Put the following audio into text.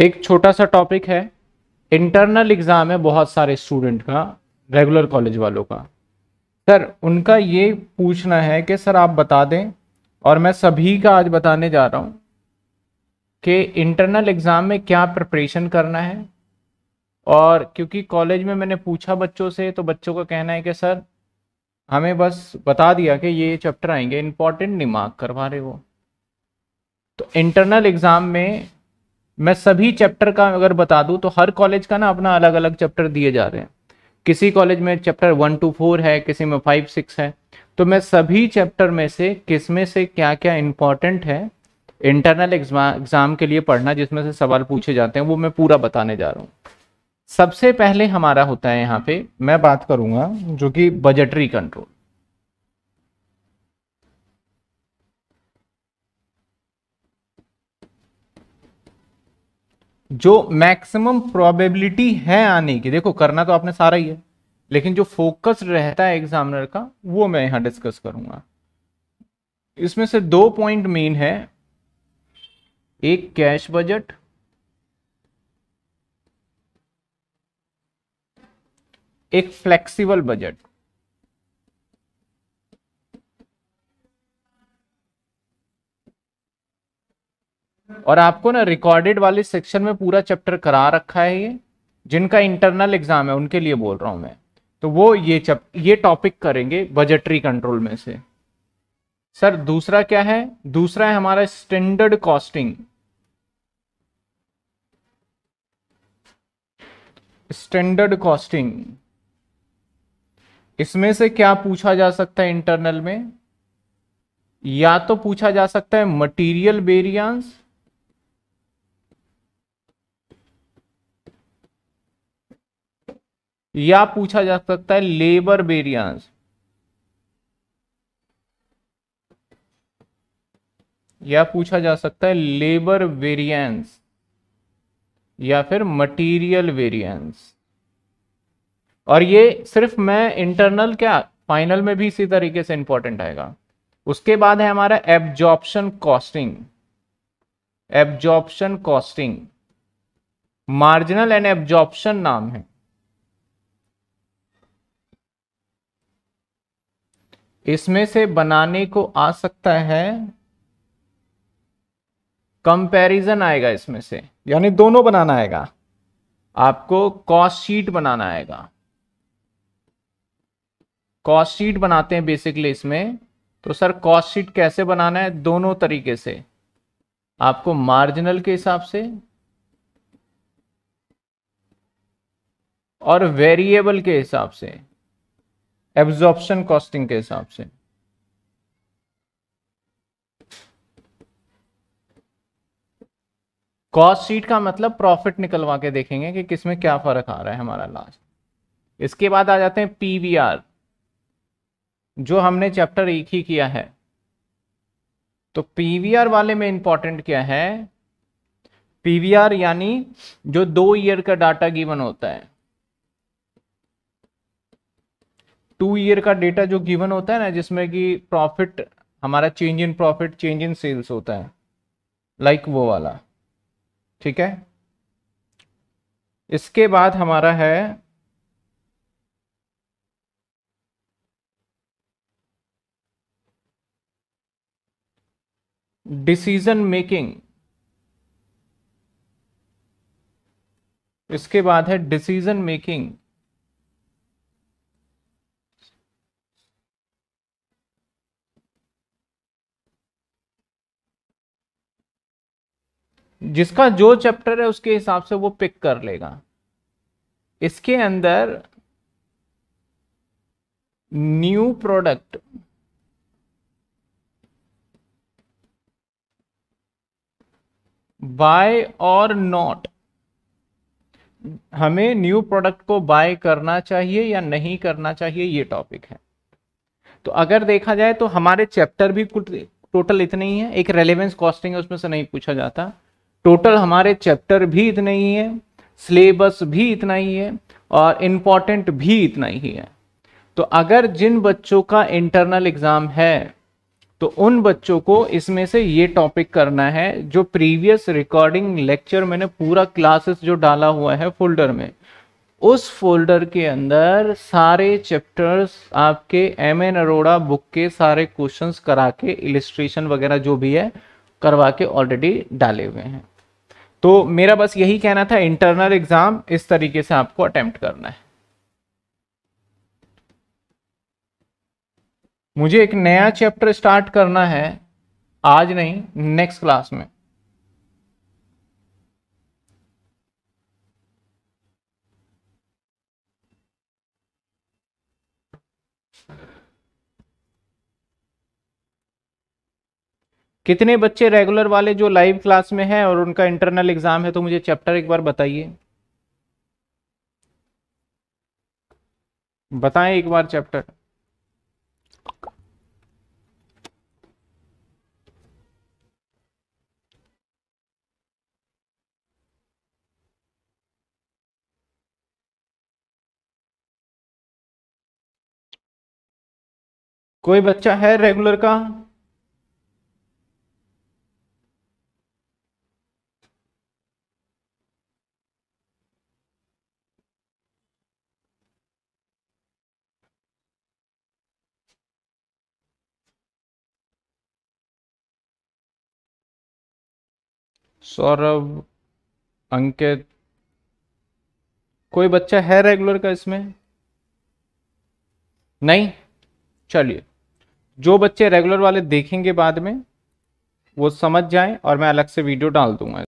एक छोटा सा टॉपिक है इंटरनल एग्ज़ाम है बहुत सारे स्टूडेंट का रेगुलर कॉलेज वालों का सर उनका ये पूछना है कि सर आप बता दें और मैं सभी का आज बताने जा रहा हूँ कि इंटरनल एग्ज़ाम में क्या प्रिपरेशन करना है और क्योंकि कॉलेज में मैंने पूछा बच्चों से तो बच्चों का कहना है कि सर हमें बस बता दिया कि ये चैप्टर आएंगे इंपॉर्टेंट नहीं मार्क करवा रहे वो तो इंटरनल एग्ज़ाम में मैं सभी चैप्टर का अगर बता दूं तो हर कॉलेज का ना अपना अलग अलग चैप्टर दिए जा रहे हैं किसी कॉलेज में चैप्टर वन टू फोर है किसी में फाइव सिक्स है तो मैं सभी चैप्टर में से किस में से क्या क्या इंपॉर्टेंट है इंटरनल एग्जाम के लिए पढ़ना जिसमें से सवाल पूछे जाते हैं वो मैं पूरा बताने जा रहा हूँ सबसे पहले हमारा होता है यहाँ पे मैं बात करूँगा जो कि बजटरी कंट्रोल जो मैक्सिमम प्रोबेबिलिटी है आने की देखो करना तो आपने सारा ही है लेकिन जो फोकस रहता है एग्जामिनर का वो मैं यहां डिस्कस करूंगा इसमें से दो पॉइंट मेन है एक कैश बजट एक फ्लेक्सिबल बजट और आपको ना रिकॉर्डेड वाले सेक्शन में पूरा चैप्टर करा रखा है ये जिनका इंटरनल एग्जाम है उनके लिए बोल रहा हूं मैं तो वो ये चप, ये टॉपिक करेंगे बजटरी कंट्रोल में से सर दूसरा क्या है दूसरा है हमारा स्टैंडर्ड कॉस्टिंग स्टैंडर्ड कॉस्टिंग इसमें से क्या पूछा जा सकता है इंटरनल में या तो पूछा जा सकता है मटेरियल वेरियंस या पूछा जा सकता है लेबर वेरियंस या पूछा जा सकता है लेबर वेरियंस या फिर मटेरियल वेरिएंस और ये सिर्फ मैं इंटरनल क्या फाइनल में भी इसी तरीके से इंपॉर्टेंट आएगा उसके बाद है हमारा absorption costing absorption costing marginal and absorption नाम है इसमें से बनाने को आ सकता है कंपैरिजन आएगा इसमें से यानी दोनों बनाना आएगा आपको कॉस्ट शीट बनाना आएगा कॉस्ट शीट बनाते हैं बेसिकली इसमें तो सर कॉस्ट शीट कैसे बनाना है दोनों तरीके से आपको मार्जिनल के हिसाब से और वेरिएबल के हिसाब से एब्जॉर्प्शन कॉस्टिंग के हिसाब से कॉस्ट शीट का मतलब प्रॉफिट निकलवा के देखेंगे कि किसमें क्या फर्क आ रहा है हमारा लास्ट इसके बाद आ जाते हैं पीवीआर जो हमने चैप्टर एक ही किया है तो पीवीआर वाले में इंपॉर्टेंट क्या है पीवीआर यानी जो दो ईयर का डाटा गिवन होता है टू ईयर का डेटा जो गिवन होता है ना जिसमें कि प्रॉफिट हमारा change in profit change in sales होता है लाइक like वो वाला ठीक है इसके बाद हमारा है डिसीजन मेकिंग इसके बाद है डिसीजन मेकिंग जिसका जो चैप्टर है उसके हिसाब से वो पिक कर लेगा इसके अंदर न्यू प्रोडक्ट बाय और नॉट हमें न्यू प्रोडक्ट को बाय करना चाहिए या नहीं करना चाहिए ये टॉपिक है तो अगर देखा जाए तो हमारे चैप्टर भी टोटल इतने ही है एक रेलेवेंस कॉस्टिंग है उसमें से नहीं पूछा जाता टोटल हमारे चैप्टर भी इतने ही हैं सिलेबस भी इतना ही है और इम्पॉर्टेंट भी इतना ही है तो अगर जिन बच्चों का इंटरनल एग्ज़ाम है तो उन बच्चों को इसमें से ये टॉपिक करना है जो प्रीवियस रिकॉर्डिंग लेक्चर मैंने पूरा क्लासेस जो डाला हुआ है फोल्डर में उस फोल्डर के अंदर सारे चैप्टर्स आपके एम एन अरोड़ा बुक के सारे क्वेश्चंस करा के इलिस्ट्रेशन वगैरह जो भी है करवा के ऑलरेडी डाले हुए हैं तो मेरा बस यही कहना था इंटरनल एग्जाम इस तरीके से आपको अटेम्प्ट करना है मुझे एक नया चैप्टर स्टार्ट करना है आज नहीं नेक्स्ट क्लास में कितने बच्चे रेगुलर वाले जो लाइव क्लास में हैं और उनका इंटरनल एग्जाम है तो मुझे चैप्टर एक बार बताइए बताएं एक बार चैप्टर कोई बच्चा है रेगुलर का सौरभ अंकित कोई बच्चा है रेगुलर का इसमें नहीं चलिए जो बच्चे रेगुलर वाले देखेंगे बाद में वो समझ जाएं और मैं अलग से वीडियो डाल दूंगा